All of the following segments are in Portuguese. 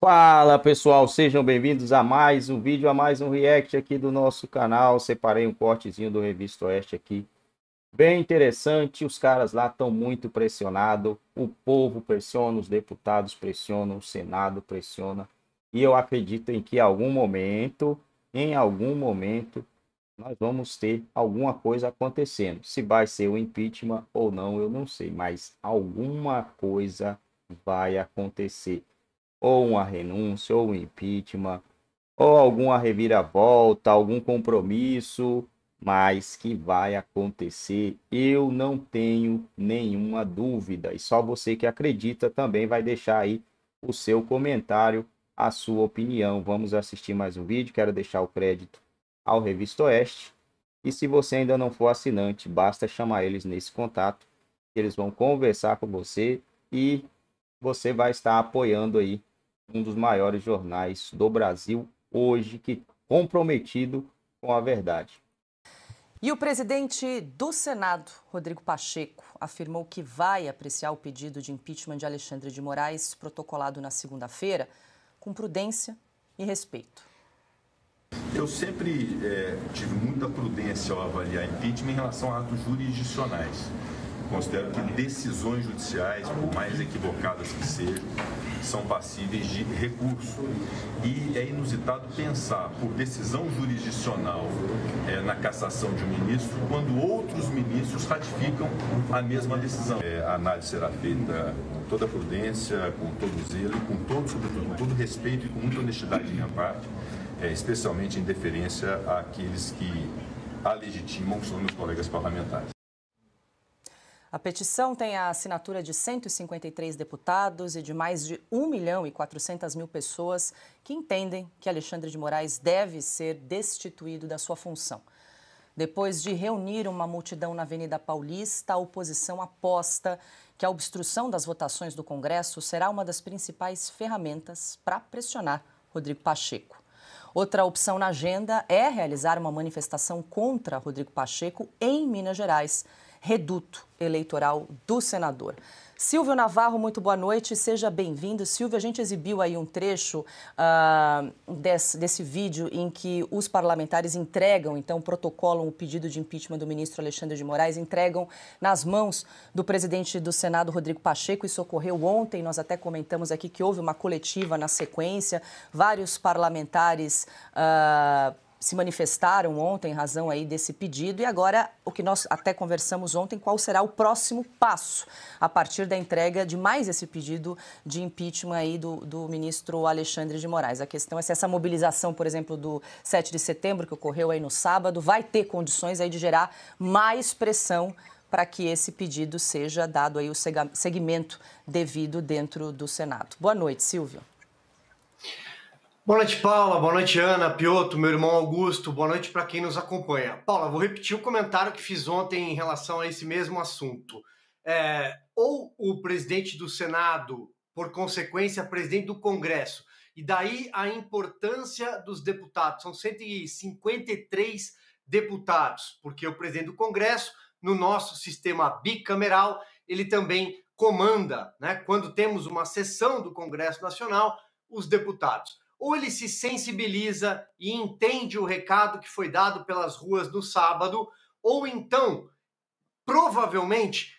Fala pessoal, sejam bem-vindos a mais um vídeo, a mais um react aqui do nosso canal. Separei um cortezinho do Revista Oeste aqui, bem interessante. Os caras lá estão muito pressionados, o povo pressiona, os deputados pressionam, o Senado pressiona. E eu acredito em que em algum momento, em algum momento, nós vamos ter alguma coisa acontecendo. Se vai ser o impeachment ou não, eu não sei, mas alguma coisa vai acontecer ou uma renúncia, ou um impeachment, ou alguma reviravolta, algum compromisso, mas que vai acontecer, eu não tenho nenhuma dúvida. E só você que acredita também vai deixar aí o seu comentário, a sua opinião. Vamos assistir mais um vídeo. Quero deixar o crédito ao Revista Oeste. E se você ainda não for assinante, basta chamar eles nesse contato. Eles vão conversar com você e você vai estar apoiando aí um dos maiores jornais do Brasil hoje, que comprometido com a verdade. E o presidente do Senado, Rodrigo Pacheco, afirmou que vai apreciar o pedido de impeachment de Alexandre de Moraes, protocolado na segunda-feira, com prudência e respeito. Eu sempre é, tive muita prudência ao avaliar impeachment em relação a atos jurisdicionais. Considero que decisões judiciais, por mais equivocadas que sejam, são passíveis de recurso. E é inusitado pensar por decisão jurisdicional é, na cassação de um ministro, quando outros ministros ratificam a mesma decisão. É, a análise será feita com toda prudência, com todo zelo, com todo, sobretudo, com todo respeito e com muita honestidade de minha parte, é, especialmente em deferência àqueles que a legitimam, que são meus colegas parlamentares. A petição tem a assinatura de 153 deputados e de mais de 1 milhão e 400 mil pessoas que entendem que Alexandre de Moraes deve ser destituído da sua função. Depois de reunir uma multidão na Avenida Paulista, a oposição aposta que a obstrução das votações do Congresso será uma das principais ferramentas para pressionar Rodrigo Pacheco. Outra opção na agenda é realizar uma manifestação contra Rodrigo Pacheco em Minas Gerais reduto eleitoral do senador. Silvio Navarro, muito boa noite, seja bem-vindo. Silvio, a gente exibiu aí um trecho uh, desse, desse, vídeo em que os parlamentares entregam, então, protocolam o pedido de impeachment do ministro Alexandre de Moraes, entregam nas mãos do presidente do Senado, Rodrigo Pacheco. Isso ocorreu ontem, nós até comentamos aqui que houve uma coletiva na sequência, vários parlamentares. Uh, se manifestaram ontem em razão aí desse pedido e agora o que nós até conversamos ontem, qual será o próximo passo a partir da entrega de mais esse pedido de impeachment aí do, do ministro Alexandre de Moraes. A questão é se essa mobilização, por exemplo, do 7 de setembro que ocorreu aí no sábado, vai ter condições aí de gerar mais pressão para que esse pedido seja dado aí o segmento devido dentro do Senado. Boa noite, Silvio. Boa noite, Paula. Boa noite, Ana, Pioto, meu irmão Augusto. Boa noite para quem nos acompanha. Paula, vou repetir o comentário que fiz ontem em relação a esse mesmo assunto. É, ou o presidente do Senado, por consequência, presidente do Congresso, e daí a importância dos deputados. São 153 deputados, porque o presidente do Congresso, no nosso sistema bicameral, ele também comanda, né? Quando temos uma sessão do Congresso Nacional, os deputados ou ele se sensibiliza e entende o recado que foi dado pelas ruas no sábado, ou então, provavelmente,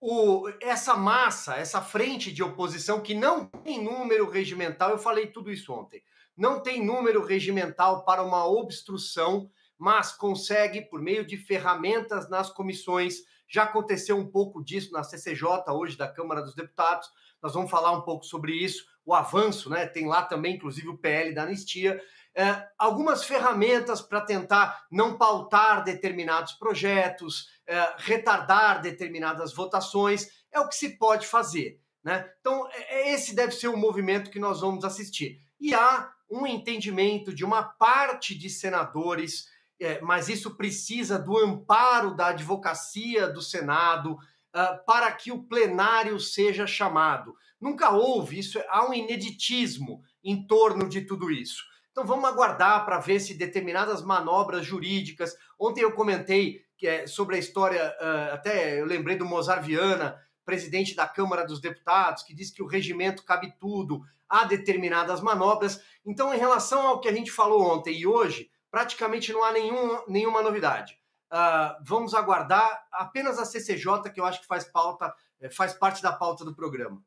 o, essa massa, essa frente de oposição que não tem número regimental, eu falei tudo isso ontem, não tem número regimental para uma obstrução, mas consegue, por meio de ferramentas nas comissões, já aconteceu um pouco disso na CCJ hoje da Câmara dos Deputados, nós vamos falar um pouco sobre isso, o avanço, né? Tem lá também, inclusive, o PL da anistia. É, algumas ferramentas para tentar não pautar determinados projetos, é, retardar determinadas votações, é o que se pode fazer. Né? Então, é, é, esse deve ser o movimento que nós vamos assistir. E há um entendimento de uma parte de senadores, é, mas isso precisa do amparo da advocacia do Senado, ah, para que o plenário seja chamado. Nunca houve isso, há um ineditismo em torno de tudo isso. Então vamos aguardar para ver se determinadas manobras jurídicas. Ontem eu comentei é, sobre a história, uh, até eu lembrei do Mozart Viana, presidente da Câmara dos Deputados, que disse que o regimento cabe tudo, a determinadas manobras. Então, em relação ao que a gente falou ontem e hoje, praticamente não há nenhum, nenhuma novidade. Uh, vamos aguardar apenas a CCJ, que eu acho que faz, pauta, eh, faz parte da pauta do programa.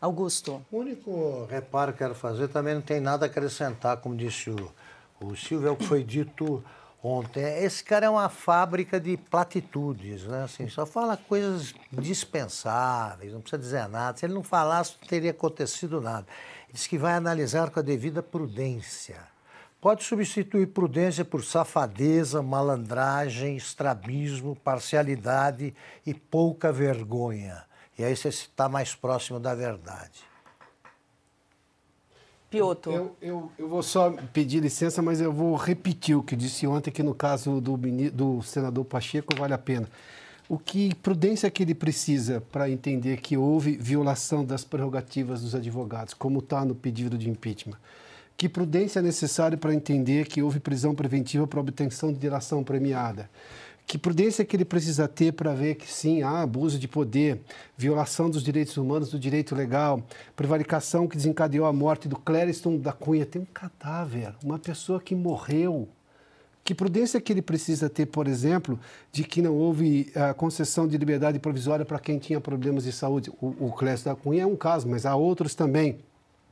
Augusto. O único reparo que quero fazer também não tem nada a acrescentar, como disse o, o Silvio, é o que foi dito ontem. Esse cara é uma fábrica de platitudes, né? Assim, só fala coisas dispensáveis, não precisa dizer nada. Se ele não falasse, não teria acontecido nada. Diz que vai analisar com a devida prudência pode substituir prudência por safadeza, malandragem, estrabismo, parcialidade e pouca vergonha. E aí você está mais próximo da verdade. Pioto. Eu, eu, eu, vou só pedir licença, mas eu vou repetir o que disse ontem, que no caso do, do senador Pacheco vale a pena. O que prudência que ele precisa para entender que houve violação das prerrogativas dos advogados, como está no pedido de impeachment? Que prudência é necessária para entender que houve prisão preventiva para obtenção de dilação premiada? Que prudência que ele precisa ter para ver que sim, há abuso de poder, violação dos direitos humanos, do direito legal, prevaricação que desencadeou a morte do Clériston da Cunha? Tem um cadáver, uma pessoa que morreu. Que prudência que ele precisa ter, por exemplo, de que não houve a eh, concessão de liberdade provisória para quem tinha problemas de saúde? O, o Clécio da Cunha é um caso, mas há outros também.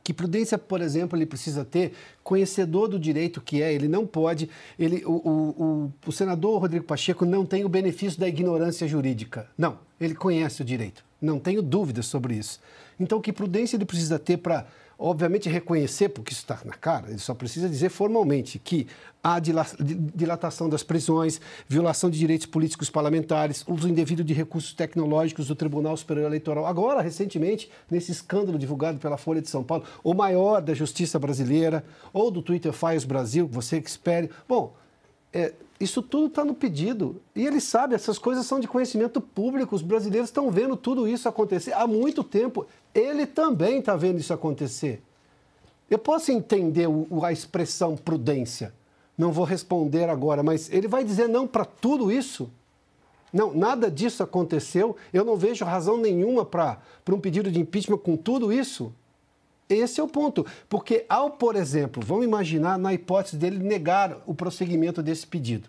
Que prudência, por exemplo, ele precisa ter, conhecedor do direito que é, ele não pode, ele, o, o, o, senador Rodrigo Pacheco não tem o benefício da ignorância jurídica. Não, ele conhece o direito, não tenho dúvidas sobre isso. Então, que prudência ele precisa ter para obviamente reconhecer, porque isso está na cara, ele só precisa dizer formalmente que há dilatação das prisões, violação de direitos políticos parlamentares, uso indevido de recursos tecnológicos do Tribunal Superior Eleitoral. Agora, recentemente, nesse escândalo divulgado pela Folha de São Paulo, o maior da justiça brasileira, ou do Twitter Files Brasil, você que espere. Bom, é, isso tudo está no pedido. E ele sabe, essas coisas são de conhecimento público. Os brasileiros estão vendo tudo isso acontecer há muito tempo ele também está vendo isso acontecer. Eu posso entender o, a expressão prudência, não vou responder agora, mas ele vai dizer não para tudo isso? Não, nada disso aconteceu, eu não vejo razão nenhuma para um pedido de impeachment com tudo isso. Esse é o ponto. Porque, ao, por exemplo, vamos imaginar na hipótese dele negar o prosseguimento desse pedido.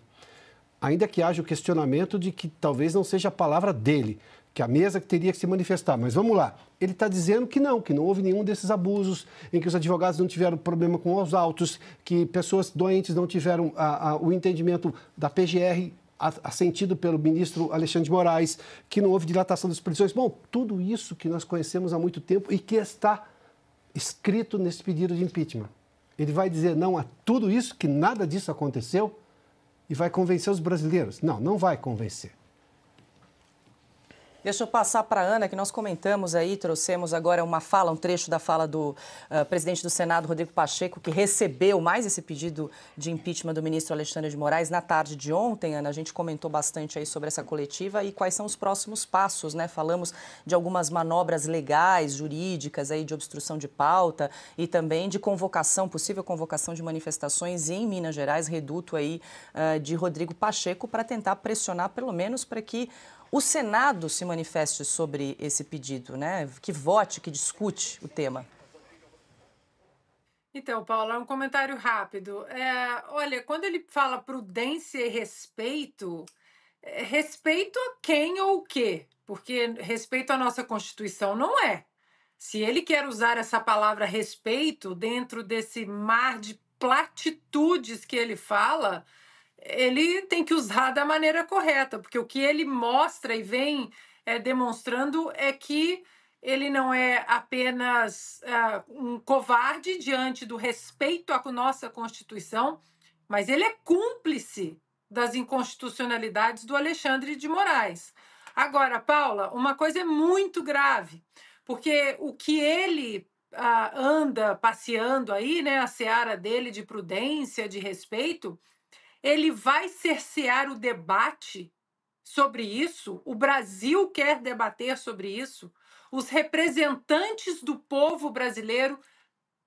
Ainda que haja o questionamento de que talvez não seja a palavra dele, que a mesa que teria que se manifestar. Mas vamos lá. Ele está dizendo que não, que não houve nenhum desses abusos, em que os advogados não tiveram problema com os autos, que pessoas doentes não tiveram a, a, o entendimento da PGR assentido pelo ministro Alexandre de Moraes, que não houve dilatação das prisões. Bom, tudo isso que nós conhecemos há muito tempo e que está escrito nesse pedido de impeachment. Ele vai dizer não a tudo isso, que nada disso aconteceu, e vai convencer os brasileiros. Não, não vai convencer. Deixa eu passar para a Ana, que nós comentamos aí, trouxemos agora uma fala, um trecho da fala do uh, presidente do Senado, Rodrigo Pacheco, que recebeu mais esse pedido de impeachment do ministro Alexandre de Moraes na tarde de ontem. Ana, a gente comentou bastante aí sobre essa coletiva e quais são os próximos passos, né? Falamos de algumas manobras legais, jurídicas aí de obstrução de pauta e também de convocação, possível convocação de manifestações em Minas Gerais, reduto aí uh, de Rodrigo Pacheco para tentar pressionar pelo menos para que o Senado se manifeste sobre esse pedido, né? Que vote, que discute o tema. Então, Paula, um comentário rápido. É, olha, quando ele fala prudência e respeito, é, respeito a quem ou o quê? Porque respeito à nossa Constituição não é. Se ele quer usar essa palavra respeito dentro desse mar de platitudes que ele fala, ele tem que usar da maneira correta, porque o que ele mostra e vem é, demonstrando é que ele não é apenas uh, um covarde diante do respeito à nossa Constituição, mas ele é cúmplice das inconstitucionalidades do Alexandre de Moraes. Agora, Paula, uma coisa é muito grave, porque o que ele uh, anda passeando aí, né, a seara dele de prudência, de respeito, ele vai cercear o debate sobre isso? O Brasil quer debater sobre isso? Os representantes do povo brasileiro,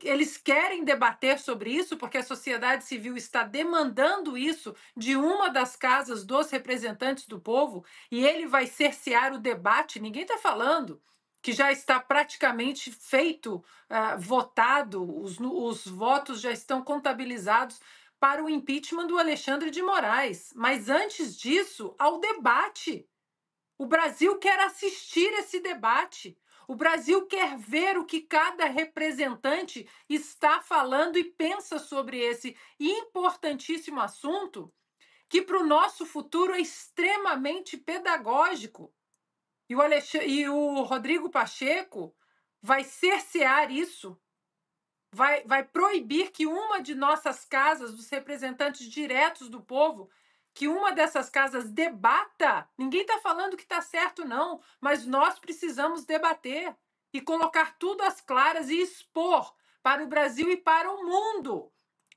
eles querem debater sobre isso porque a sociedade civil está demandando isso de uma das casas dos representantes do povo e ele vai cercear o debate? Ninguém está falando que já está praticamente feito, uh, votado, os, os votos já estão contabilizados para o impeachment do Alexandre de Moraes, mas antes disso, ao debate. O Brasil quer assistir esse debate. O Brasil quer ver o que cada representante está falando e pensa sobre esse importantíssimo assunto, que para o nosso futuro é extremamente pedagógico. E o, Alexandre, e o Rodrigo Pacheco vai cercear isso vai, vai proibir que uma de nossas casas, dos representantes diretos do povo, que uma dessas casas debata. Ninguém está falando que está certo, não, mas nós precisamos debater e colocar tudo às claras e expor para o Brasil e para o mundo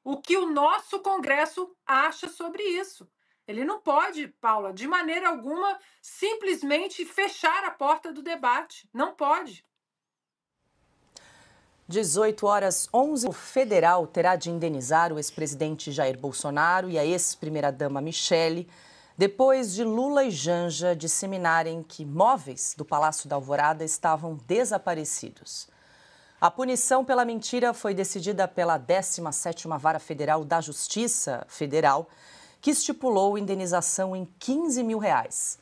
o que o nosso Congresso acha sobre isso. Ele não pode, Paula, de maneira alguma, simplesmente fechar a porta do debate. Não pode. 18 horas 11, o federal terá de indenizar o ex-presidente Jair Bolsonaro e a ex-primeira-dama Michele, depois de Lula e Janja disseminarem que móveis do Palácio da Alvorada estavam desaparecidos. A punição pela mentira foi decidida pela 17ª Vara Federal da Justiça Federal, que estipulou indenização em 15 mil reais.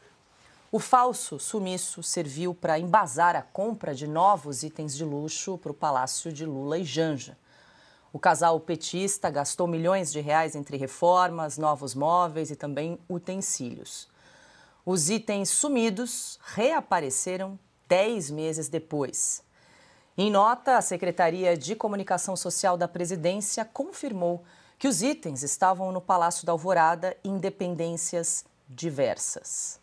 O falso sumiço serviu para embasar a compra de novos itens de luxo para o palácio de Lula e Janja. O casal petista gastou milhões de reais entre reformas, novos móveis e também utensílios. Os itens sumidos reapareceram dez meses depois. Em nota, a Secretaria de Comunicação Social da Presidência confirmou que os itens estavam no Palácio da Alvorada em dependências diversas.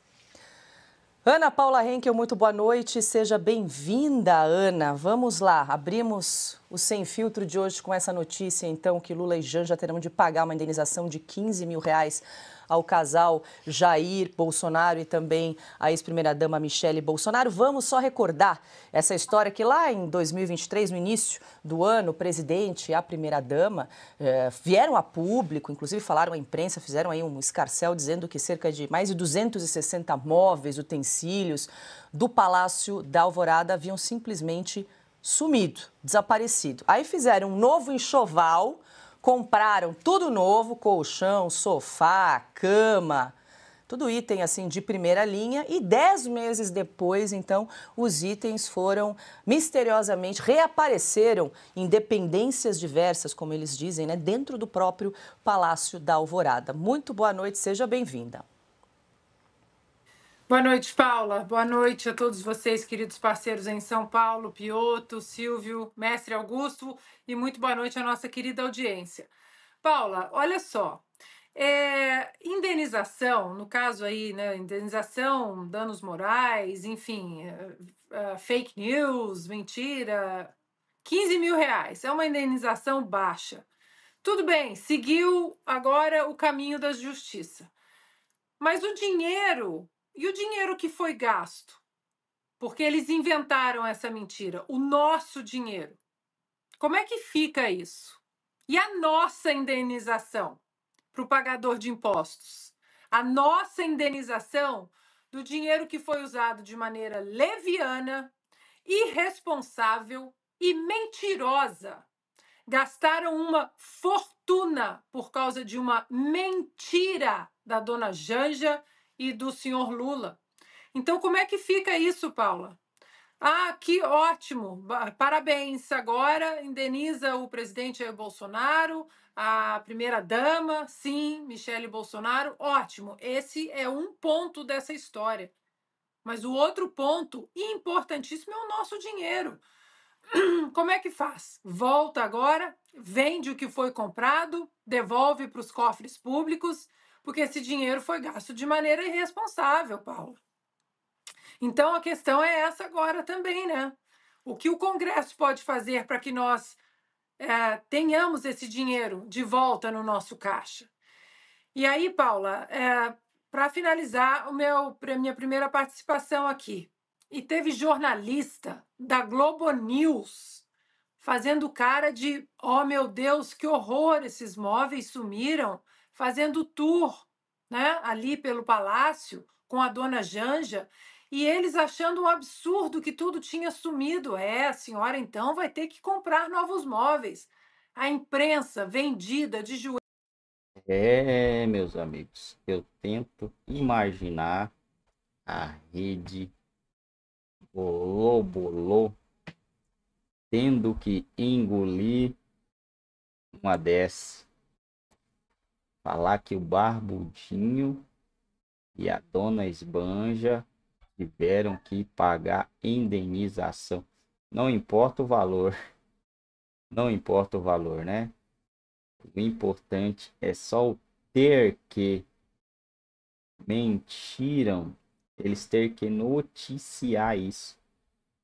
Ana Paula Henkel, muito boa noite, seja bem-vinda, Ana. Vamos lá, abrimos o Sem Filtro de hoje com essa notícia, então, que Lula e já terão de pagar uma indenização de 15 mil reais ao casal Jair Bolsonaro e também à ex-primeira-dama Michele Bolsonaro. Vamos só recordar essa história que lá em 2023, no início do ano, o presidente e a primeira-dama eh, vieram a público, inclusive falaram à imprensa, fizeram aí um escarcel dizendo que cerca de mais de 260 móveis, utensílios do Palácio da Alvorada haviam simplesmente sumido, desaparecido. Aí fizeram um novo enxoval compraram tudo novo, colchão, sofá, cama, tudo item assim de primeira linha e dez meses depois, então, os itens foram misteriosamente reapareceram em dependências diversas, como eles dizem, né, dentro do próprio Palácio da Alvorada. Muito boa noite, seja bem-vinda. Boa noite, Paula. Boa noite a todos vocês, queridos parceiros em São Paulo, Pioto, Silvio, Mestre Augusto, e muito boa noite à nossa querida audiência. Paula, olha só. É, indenização, no caso aí, né, indenização, danos morais, enfim, uh, uh, fake news, mentira, 15 mil reais, é uma indenização baixa. Tudo bem, seguiu agora o caminho da justiça. Mas o dinheiro e o dinheiro que foi gasto? Porque eles inventaram essa mentira, o nosso dinheiro. Como é que fica isso? E a nossa indenização para o pagador de impostos? A nossa indenização do dinheiro que foi usado de maneira leviana, irresponsável e mentirosa. Gastaram uma fortuna por causa de uma mentira da dona Janja e do senhor Lula. Então, como é que fica isso, Paula? Ah, que ótimo! Parabéns! Agora indeniza o presidente Bolsonaro, a primeira-dama, sim, Michele Bolsonaro. Ótimo! Esse é um ponto dessa história. Mas o outro ponto importantíssimo é o nosso dinheiro. Como é que faz? Volta agora, vende o que foi comprado, devolve para os cofres públicos porque esse dinheiro foi gasto de maneira irresponsável, Paulo. Então a questão é essa agora também, né? O que o Congresso pode fazer para que nós é, tenhamos esse dinheiro de volta no nosso caixa? E aí, Paula, é, para finalizar o meu, minha primeira participação aqui, e teve jornalista da Globo News fazendo cara de: oh meu Deus, que horror, esses móveis sumiram fazendo tour né, ali pelo palácio com a dona Janja e eles achando um absurdo que tudo tinha sumido. É, a senhora então vai ter que comprar novos móveis. A imprensa vendida de joelhos. É, meus amigos, eu tento imaginar a rede Bolô tendo que engolir uma dessas falar que o Barbudinho e a dona Esbanja tiveram que pagar indenização. Não importa o valor. Não importa o valor, né? O importante é só o ter que mentiram, eles ter que noticiar isso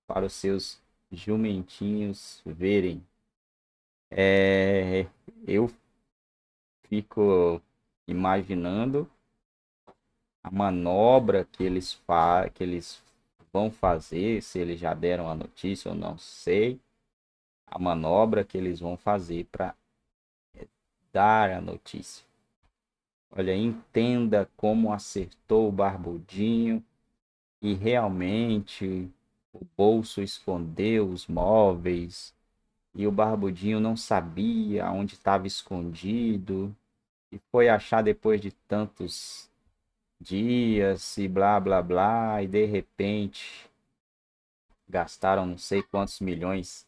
para os seus jumentinhos verem. É, eu fico imaginando a manobra que eles, fa que eles vão fazer, se eles já deram a notícia, eu não sei. A manobra que eles vão fazer para eh, dar a notícia. Olha, entenda como acertou o barbudinho e realmente o bolso escondeu os móveis e o barbudinho não sabia onde estava escondido e foi achar depois de tantos dias e blá blá blá, e de repente gastaram não sei quantos milhões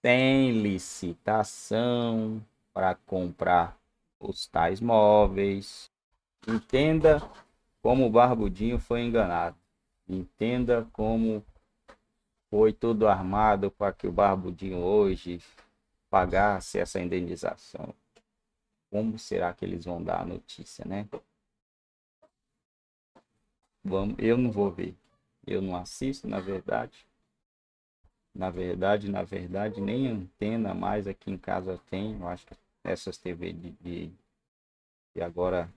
sem licitação para comprar os tais móveis. Entenda como o Barbudinho foi enganado. Entenda como foi tudo armado para que o Barbudinho hoje pagasse essa indenização como será que eles vão dar a notícia, né? Vamos, eu não vou ver. Eu não assisto, na verdade. Na verdade, na verdade, nem antena mais aqui em casa tem. Eu acho que essas TV de, de, de agora,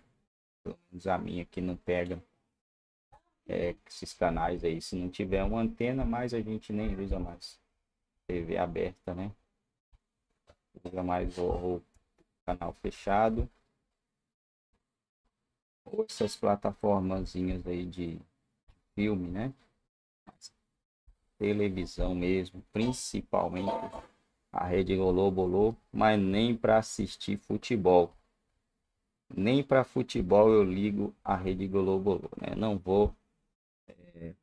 pelo amigos a minha aqui não pega é, esses canais aí. Se não tiver uma antena mais, a gente nem usa mais TV aberta, né? Usa mais o, o canal fechado. Ou essas plataformas aí de filme, né? Televisão mesmo, principalmente a Rede Globo, mas nem para assistir futebol. Nem para futebol eu ligo a Rede Globo, né? Não vou é,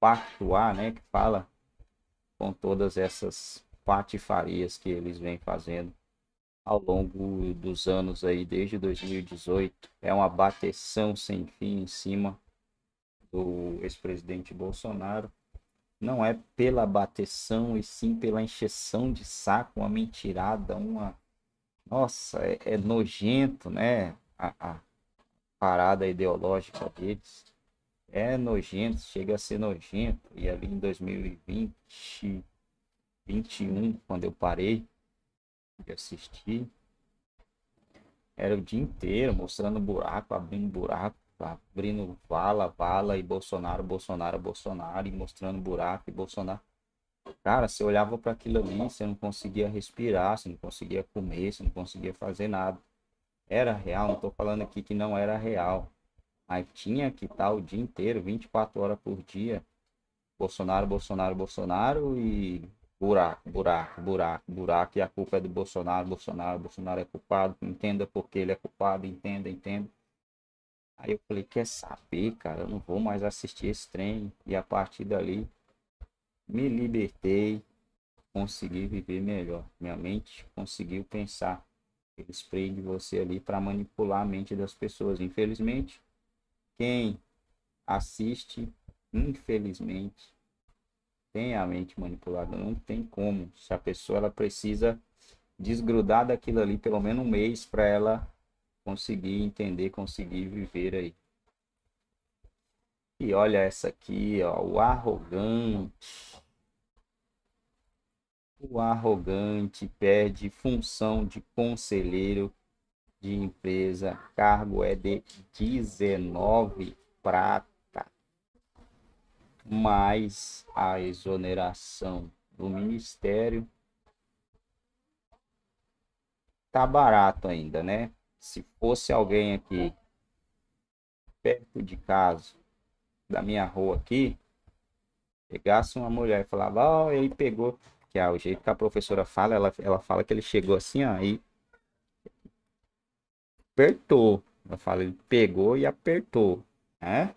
compactuar, né? Que fala com todas essas patifarias que eles vêm fazendo ao longo dos anos aí, desde 2018. É uma bateção sem fim em cima do ex-presidente Bolsonaro. Não é pela bateção, e sim pela encheção de saco, uma mentirada, uma. Nossa, é, é nojento, né? A, a parada ideológica deles é nojento, chega a ser nojento. E ali em 2020, 21, quando eu parei, de assistir. Era o dia inteiro mostrando buraco, abrindo buraco, abrindo vala, vala e Bolsonaro, Bolsonaro, Bolsonaro e mostrando buraco e Bolsonaro. Cara, você olhava para aquilo ali, você não conseguia respirar, você não conseguia comer, você não conseguia fazer nada. Era real, não estou falando aqui que não era real. Mas tinha que estar tá o dia inteiro, 24 horas por dia. Bolsonaro, Bolsonaro, Bolsonaro e buraco, buraco, buraco, buraco, e a culpa é do Bolsonaro, Bolsonaro, Bolsonaro é culpado, entenda porque ele é culpado, entenda, entenda. Aí eu falei, quer saber, cara, eu não vou mais assistir esse trem. E a partir dali, me libertei, consegui viver melhor. Minha mente conseguiu pensar. Ele spray de você ali para manipular a mente das pessoas. Infelizmente, quem assiste, infelizmente, tem a mente manipulada, não tem como. Se a pessoa ela precisa desgrudar daquilo ali pelo menos um mês para ela conseguir entender, conseguir viver aí. E olha essa aqui, ó, o arrogante. O arrogante perde função de conselheiro de empresa, cargo é de 19 pratos mais a exoneração do ministério. Tá barato ainda, né? Se fosse alguém aqui perto de casa, da minha rua aqui, pegasse uma mulher e falava, ó, oh, ele pegou. Que é o jeito que a professora fala, ela, ela fala que ele chegou assim, ó, e apertou. Ela fala, ele pegou e apertou, né?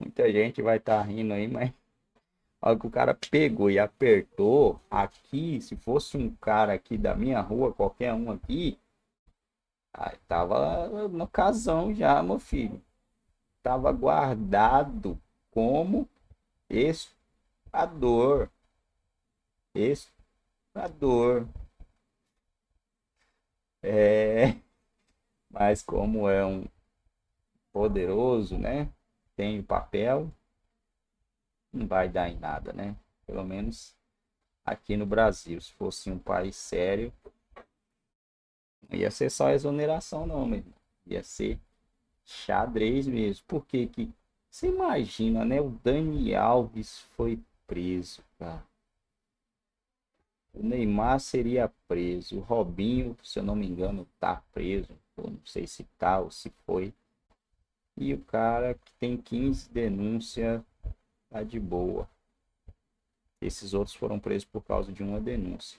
Muita gente vai estar tá rindo aí, mas olha que o cara pegou e apertou aqui. Se fosse um cara aqui da minha rua, qualquer um aqui, aí tava no casão já, meu filho. Tava guardado como estuprador. Estuprador. É, mas como é um poderoso, né? tem o papel, não vai dar em nada, né? Pelo menos aqui no Brasil, se fosse um país sério, não ia ser só exoneração não, meu irmão. Ia ser xadrez mesmo. Porque que você imagina, né? O Dani Alves foi preso, cara. O Neymar seria preso. O Robinho, se eu não me engano, tá preso. Eu não sei se tá ou se foi. E o cara que tem 15 denúncias tá de boa. Esses outros foram presos por causa de uma denúncia.